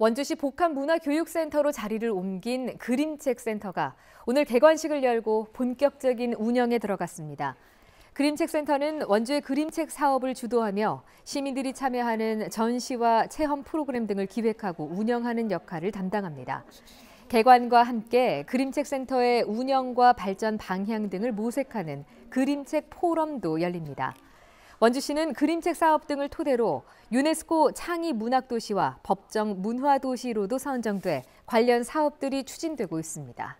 원주시 복합문화교육센터로 자리를 옮긴 그림책센터가 오늘 개관식을 열고 본격적인 운영에 들어갔습니다. 그림책센터는 원주의 그림책 사업을 주도하며 시민들이 참여하는 전시와 체험 프로그램 등을 기획하고 운영하는 역할을 담당합니다. 개관과 함께 그림책센터의 운영과 발전 방향 등을 모색하는 그림책 포럼도 열립니다. 원주시는 그림책 사업 등을 토대로 유네스코 창의 문학도시와 법정 문화도시로도 선정돼 관련 사업들이 추진되고 있습니다.